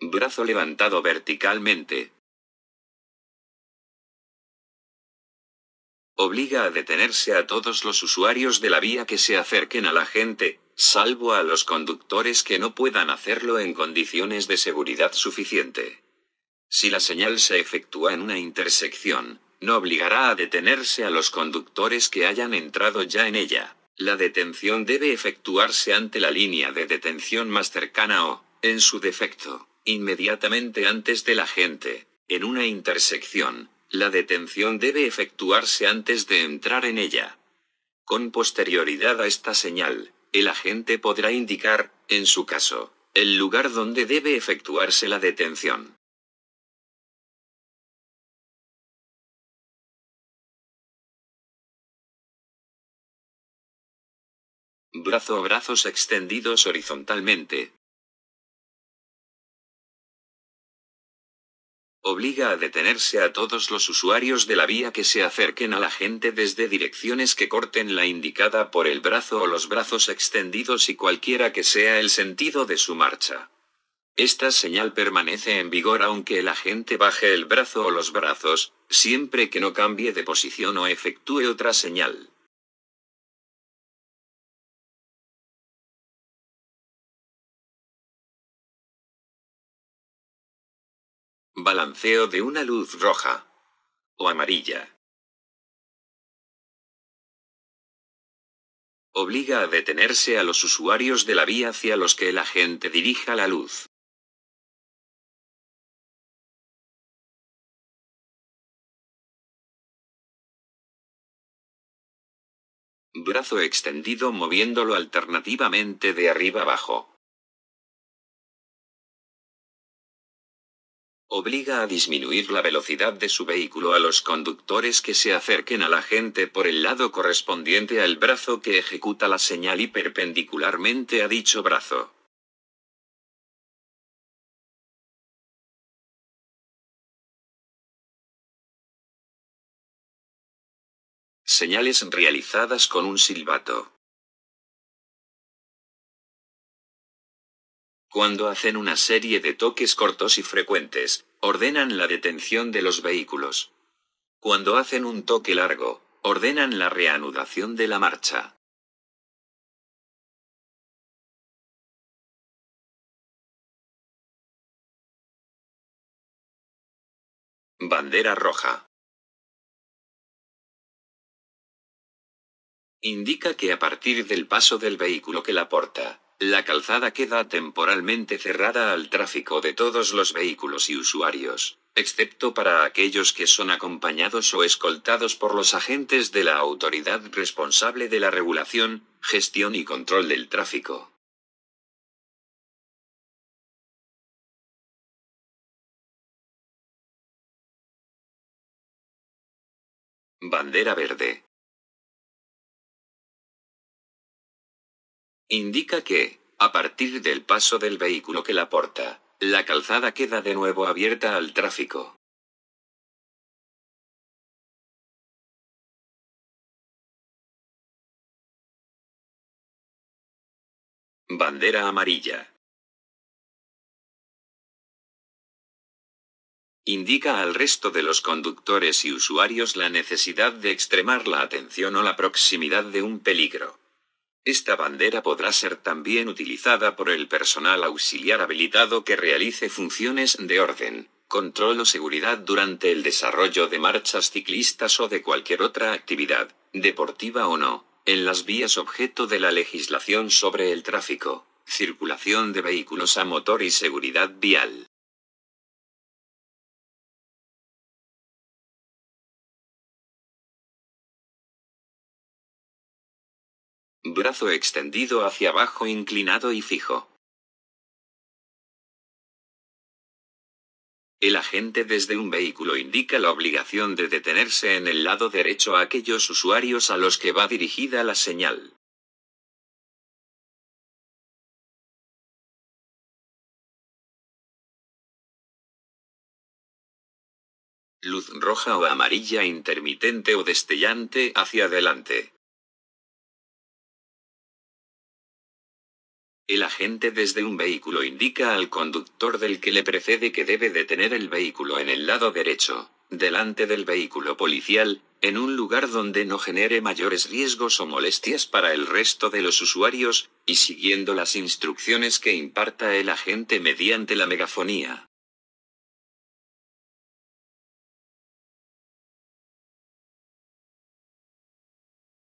Brazo levantado verticalmente. Obliga a detenerse a todos los usuarios de la vía que se acerquen a la gente, salvo a los conductores que no puedan hacerlo en condiciones de seguridad suficiente. Si la señal se efectúa en una intersección, no obligará a detenerse a los conductores que hayan entrado ya en ella. La detención debe efectuarse ante la línea de detención más cercana o, en su defecto, inmediatamente antes de la gente, en una intersección, la detención debe efectuarse antes de entrar en ella. Con posterioridad a esta señal, el agente podrá indicar, en su caso, el lugar donde debe efectuarse la detención. Brazo a brazos extendidos horizontalmente, obliga a detenerse a todos los usuarios de la vía que se acerquen a la gente desde direcciones que corten la indicada por el brazo o los brazos extendidos y cualquiera que sea el sentido de su marcha. Esta señal permanece en vigor aunque el agente baje el brazo o los brazos, siempre que no cambie de posición o efectúe otra señal. Balanceo de una luz roja o amarilla. Obliga a detenerse a los usuarios de la vía hacia los que el agente dirija la luz. brazo extendido moviéndolo alternativamente de arriba abajo. obliga a disminuir la velocidad de su vehículo a los conductores que se acerquen a la gente por el lado correspondiente al brazo que ejecuta la señal y perpendicularmente a dicho brazo. Señales realizadas con un silbato. cuando hacen una serie de toques cortos y frecuentes, ordenan la detención de los vehículos. Cuando hacen un toque largo, ordenan la reanudación de la marcha. Bandera roja. Indica que a partir del paso del vehículo que la porta, la calzada queda temporalmente cerrada al tráfico de todos los vehículos y usuarios, excepto para aquellos que son acompañados o escoltados por los agentes de la autoridad responsable de la regulación, gestión y control del tráfico. Bandera verde. indica que, a partir del paso del vehículo que la porta, la calzada queda de nuevo abierta al tráfico. Bandera amarilla. Indica al resto de los conductores y usuarios la necesidad de extremar la atención o la proximidad de un peligro. Esta bandera podrá ser también utilizada por el personal auxiliar habilitado que realice funciones de orden, control o seguridad durante el desarrollo de marchas ciclistas o de cualquier otra actividad, deportiva o no, en las vías objeto de la legislación sobre el tráfico, circulación de vehículos a motor y seguridad vial. Brazo extendido hacia abajo inclinado y fijo. El agente desde un vehículo indica la obligación de detenerse en el lado derecho a aquellos usuarios a los que va dirigida la señal. Luz roja o amarilla intermitente o destellante hacia adelante. El agente desde un vehículo indica al conductor del que le precede que debe detener el vehículo en el lado derecho, delante del vehículo policial, en un lugar donde no genere mayores riesgos o molestias para el resto de los usuarios, y siguiendo las instrucciones que imparta el agente mediante la megafonía.